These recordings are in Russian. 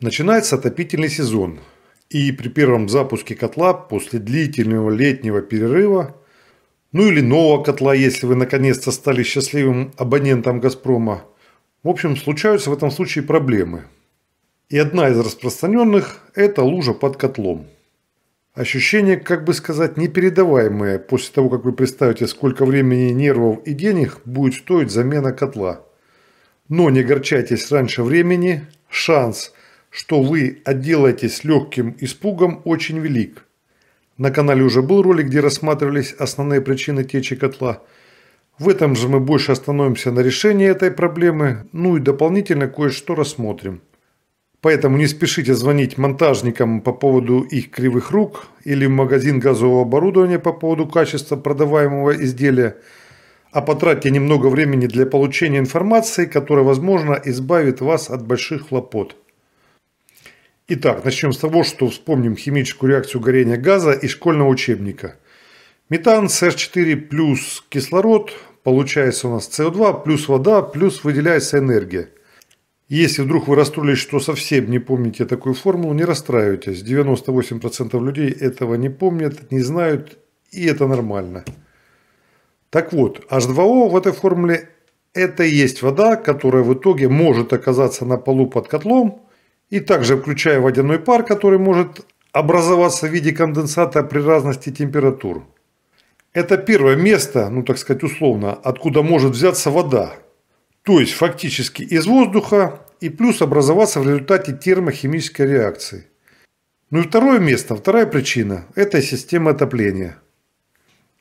Начинается отопительный сезон, и при первом запуске котла после длительного летнего перерыва, ну или нового котла, если вы наконец-то стали счастливым абонентом «Газпрома», в общем, случаются в этом случае проблемы. И одна из распространенных – это лужа под котлом. Ощущение, как бы сказать, непередаваемое после того, как вы представите, сколько времени, нервов и денег будет стоить замена котла. Но не горчайтесь раньше времени, шанс – что вы отделаетесь легким испугом, очень велик. На канале уже был ролик, где рассматривались основные причины течи котла. В этом же мы больше остановимся на решении этой проблемы, ну и дополнительно кое-что рассмотрим. Поэтому не спешите звонить монтажникам по поводу их кривых рук или в магазин газового оборудования по поводу качества продаваемого изделия, а потратьте немного времени для получения информации, которая, возможно, избавит вас от больших хлопот. Итак, начнем с того, что вспомним химическую реакцию горения газа из школьного учебника. Метан, CH4 плюс кислород, получается у нас СО 2 плюс вода плюс выделяется энергия. Если вдруг вы расстроились, что совсем не помните такую формулу, не расстраивайтесь. 98% людей этого не помнят, не знают, и это нормально. Так вот, H2O в этой формуле это и есть вода, которая в итоге может оказаться на полу под котлом – и также включая водяной пар, который может образоваться в виде конденсата при разности температур. Это первое место, ну так сказать условно, откуда может взяться вода, то есть фактически из воздуха и плюс образоваться в результате термохимической реакции. Ну и второе место, вторая причина – это система отопления.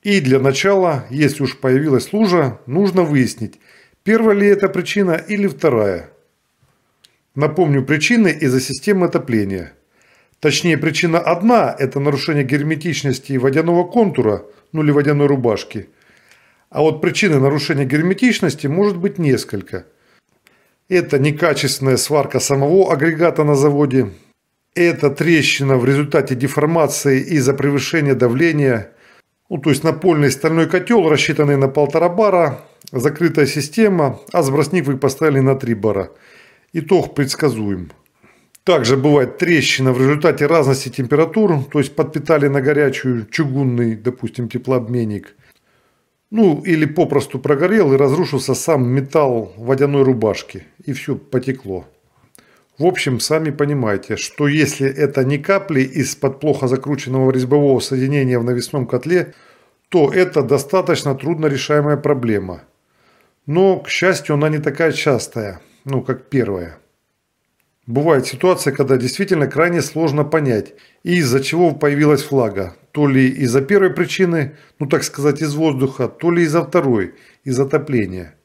И для начала, если уж появилась лужа, нужно выяснить, первая ли это причина или вторая – Напомню причины из-за системы отопления. Точнее, причина одна – это нарушение герметичности водяного контура, ну или водяной рубашки. А вот причины нарушения герметичности может быть несколько. Это некачественная сварка самого агрегата на заводе, это трещина в результате деформации из-за превышения давления, ну, то есть напольный стальной котел, рассчитанный на полтора бара, закрытая система, а сбросник вы поставили на три бара – Итог предсказуем. Также бывает трещина в результате разности температур, то есть подпитали на горячую чугунный, допустим, теплообменник. Ну, или попросту прогорел и разрушился сам металл водяной рубашки, и все потекло. В общем, сами понимаете, что если это не капли из-под плохо закрученного резьбового соединения в навесном котле, то это достаточно трудно решаемая проблема. Но, к счастью, она не такая частая – ну, как первое. Бывает ситуация, когда действительно крайне сложно понять, из-за чего появилась флага. То ли из-за первой причины, ну так сказать, из воздуха, то ли из-за второй, из отопления.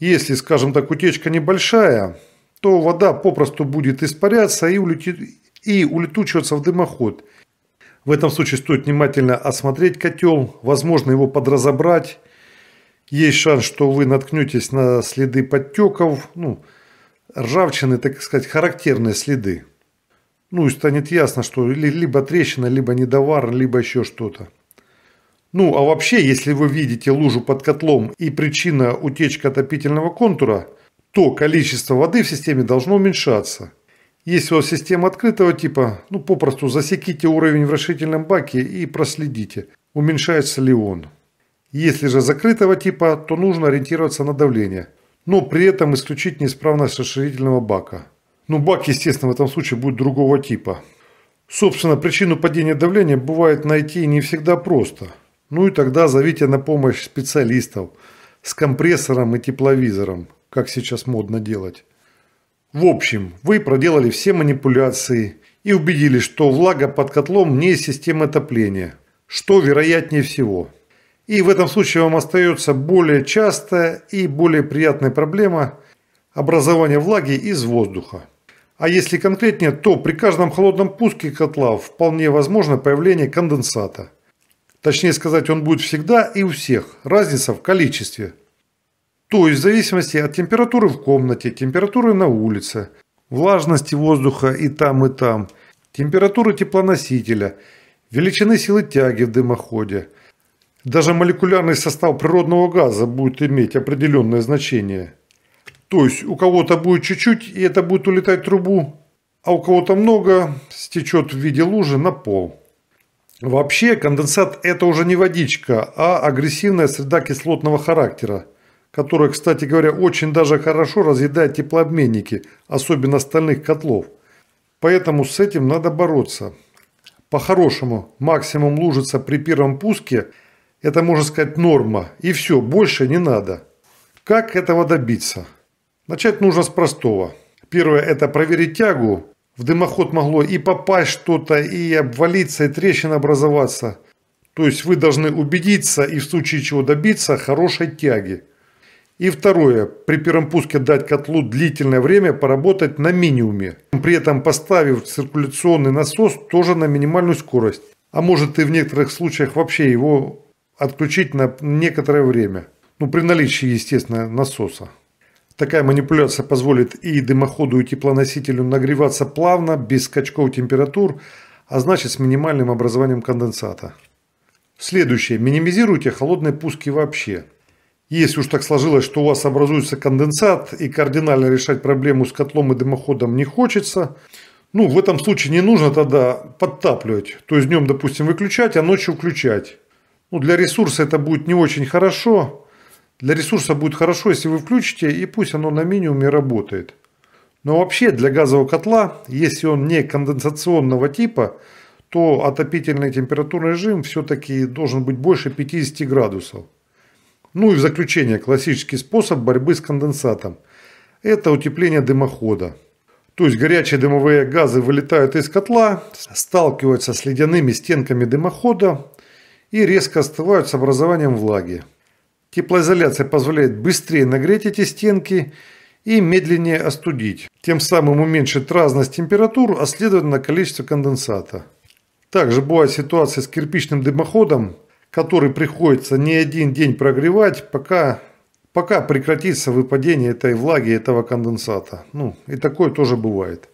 Если, скажем так, утечка небольшая, то вода попросту будет испаряться и, улетит, и улетучиваться в дымоход. В этом случае стоит внимательно осмотреть котел, возможно его подразобрать, есть шанс, что вы наткнетесь на следы подтеков, ну, ржавчины, так сказать, характерные следы. Ну и станет ясно, что либо трещина, либо недовар, либо еще что-то. Ну а вообще, если вы видите лужу под котлом и причина утечка отопительного контура, то количество воды в системе должно уменьшаться. Если у вас система открытого типа, ну попросту засеките уровень в расширительном баке и проследите, уменьшается ли он. Если же закрытого типа, то нужно ориентироваться на давление, но при этом исключить неисправность расширительного бака. Но ну, бак, естественно, в этом случае будет другого типа. Собственно, причину падения давления бывает найти не всегда просто. Ну и тогда зовите на помощь специалистов с компрессором и тепловизором, как сейчас модно делать. В общем, вы проделали все манипуляции и убедились, что влага под котлом не из системы отопления, что вероятнее всего – и в этом случае вам остается более частая и более приятная проблема образования влаги из воздуха. А если конкретнее, то при каждом холодном пуске котла вполне возможно появление конденсата. Точнее сказать, он будет всегда и у всех. Разница в количестве. То есть в зависимости от температуры в комнате, температуры на улице, влажности воздуха и там и там, температуры теплоносителя, величины силы тяги в дымоходе, даже молекулярный состав природного газа будет иметь определенное значение. То есть у кого-то будет чуть-чуть, и это будет улетать в трубу, а у кого-то много стечет в виде лужи на пол. Вообще конденсат это уже не водичка, а агрессивная среда кислотного характера, которая, кстати говоря, очень даже хорошо разъедает теплообменники, особенно стальных котлов. Поэтому с этим надо бороться. По-хорошему, максимум лужица при первом пуске – это, можно сказать, норма. И все, больше не надо. Как этого добиться? Начать нужно с простого. Первое – это проверить тягу. В дымоход могло и попасть что-то, и обвалиться, и трещина образоваться. То есть вы должны убедиться и в случае чего добиться хорошей тяги. И второе, при первом пуске дать котлу длительное время поработать на минимуме, при этом поставив циркуляционный насос тоже на минимальную скорость, а может и в некоторых случаях вообще его отключить на некоторое время. Ну, при наличии, естественно, насоса. Такая манипуляция позволит и дымоходу, и теплоносителю нагреваться плавно, без скачков температур, а значит с минимальным образованием конденсата. Следующее. Минимизируйте холодные пуски вообще. Если уж так сложилось, что у вас образуется конденсат и кардинально решать проблему с котлом и дымоходом не хочется, ну, в этом случае не нужно тогда подтапливать. То есть днем, допустим, выключать, а ночью включать. Ну, для ресурса это будет не очень хорошо. Для ресурса будет хорошо, если вы включите, и пусть оно на минимуме работает. Но вообще для газового котла, если он не конденсационного типа, то отопительный температурный режим все-таки должен быть больше 50 градусов. Ну и в заключение классический способ борьбы с конденсатом. Это утепление дымохода. То есть горячие дымовые газы вылетают из котла, сталкиваются с ледяными стенками дымохода, и резко остывают с образованием влаги. Теплоизоляция позволяет быстрее нагреть эти стенки и медленнее остудить, тем самым уменьшить разность температур, а следовательно количество конденсата. Также бывает ситуация с кирпичным дымоходом, который приходится не один день прогревать, пока, пока прекратится выпадение этой влаги, этого конденсата. Ну, и такое тоже бывает.